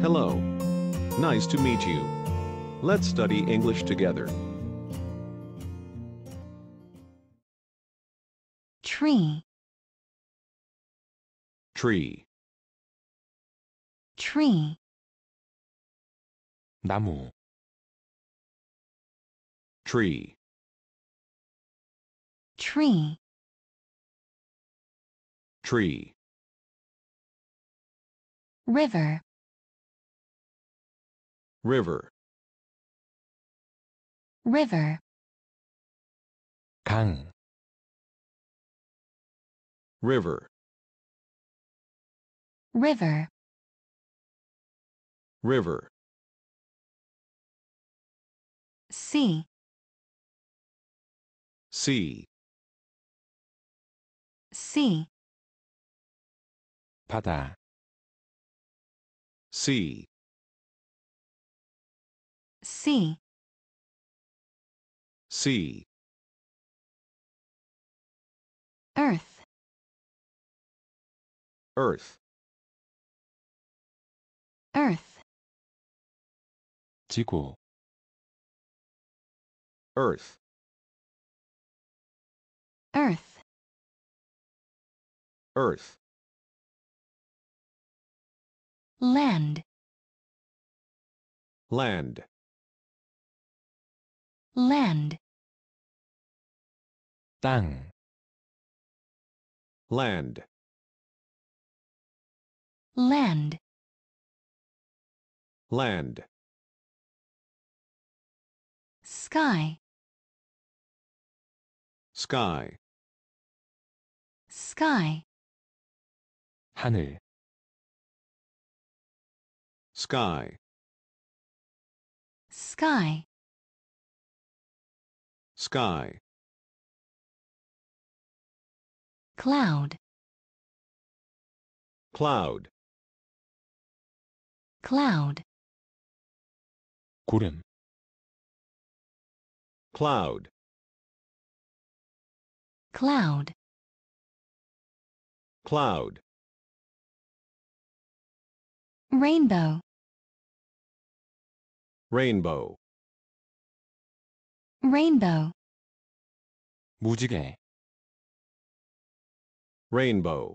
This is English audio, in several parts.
Hello. Nice to meet you. Let's study English together. Tree. Tree. Tree. 나무. Tree. Tree. Tree. River river river Kang. river river river sea sea sea Pata. sea C. C. Earth. Earth. Earth. 지구. Earth. Earth. Earth. Land. Land land 땅 land land land sky sky sky 하늘 sky sky sky cloud cloud cloud 구름 cloud cloud cloud rainbow rainbow rainbow 무지개 rainbow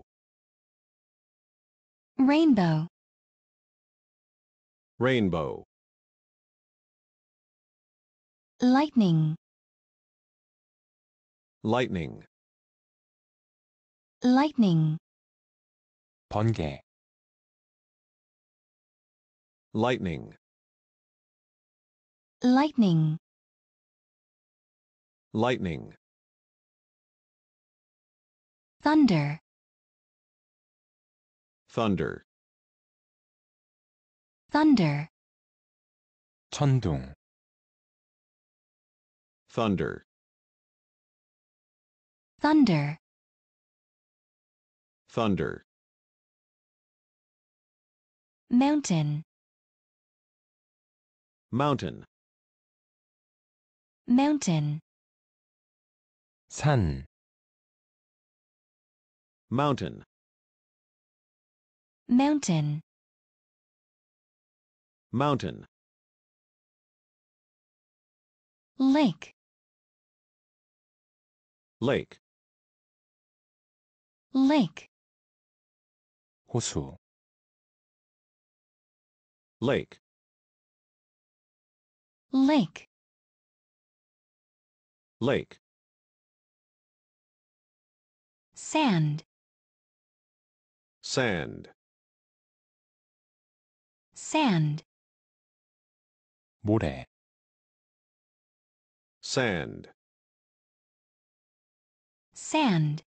rainbow rainbow lightning lightning lightning 번개 lightning lightning lightning thunder thunder thunder 천둥 thunder thunder thunder mountain mountain mountain 3 mountain mountain mountain lake lake lake 호수 lake lake lake sand sand sand 모래 sand sand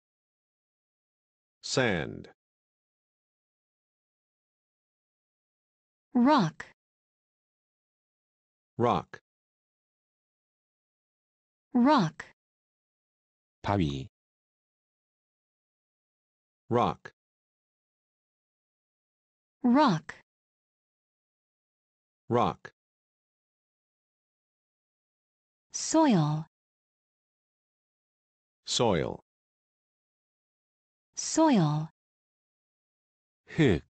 sand rock rock rock 바위 rock rock rock soil soil soil hit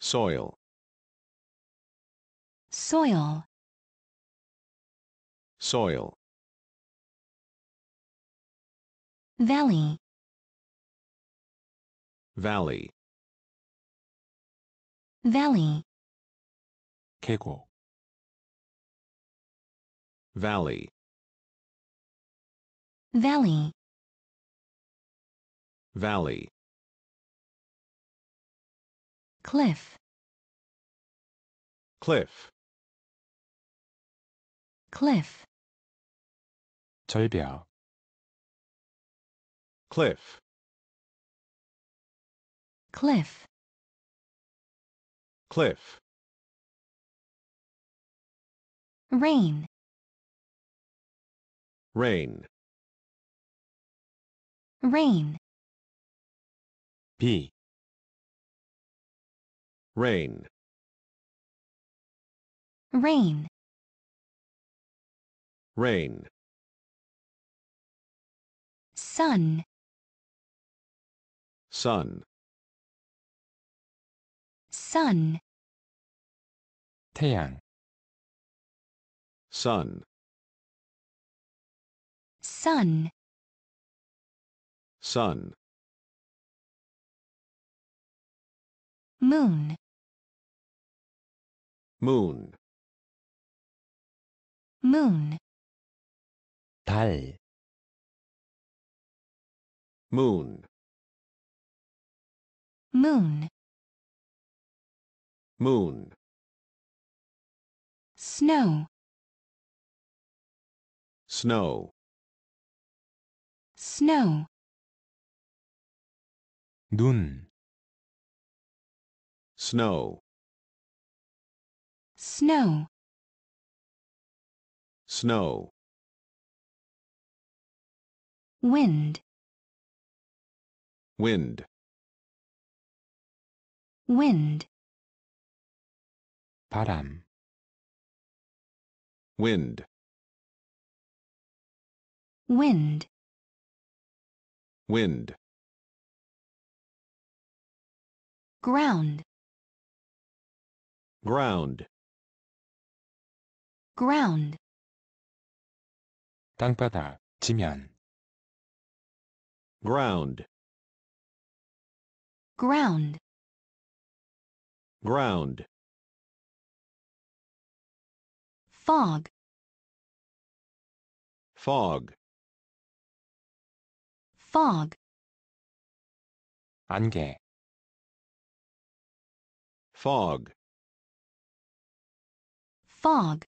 soil soil soil valley valley valley 계곡 valley valley valley cliff cliff cliff 절벽 cliff cliff cliff rain rain rain p rain rain rain sun sun sun 태양 sun sun sun moon moon moon 달 moon moon Moon. Snow. Snow. Snow. 눈. Snow. Snow. Snow. Wind. Wind. Wind. Param. Wind. Wind. Wind. Ground. Ground. Ground. 땅바닥, 지면. Ground. Ground. Ground. fog fog fog 안개 fog fog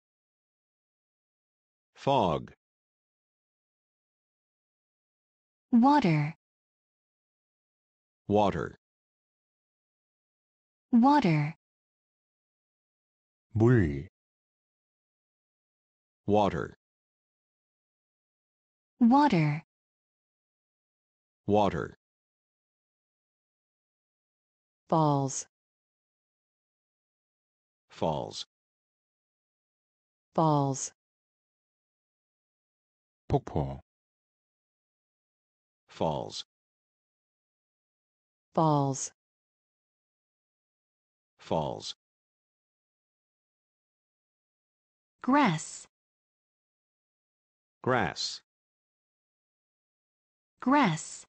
fog water water water 물 water water water falls falls falls 폭포 falls falls falls grass grass grass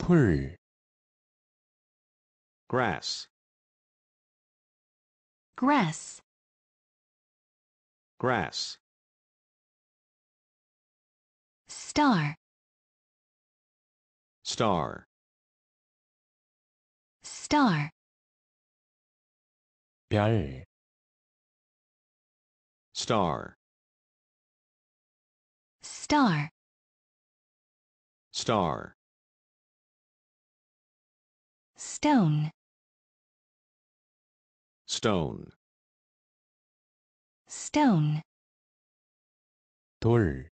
pool grass grass grass star star star 별 star star star stone stone stone 돌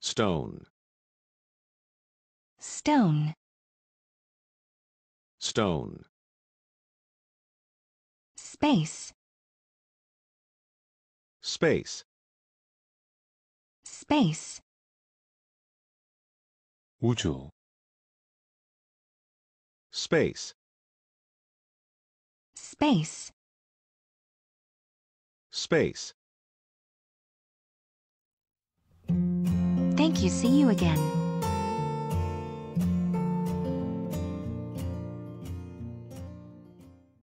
stone stone stone space space space. 우주 space space space Thank you. See you again.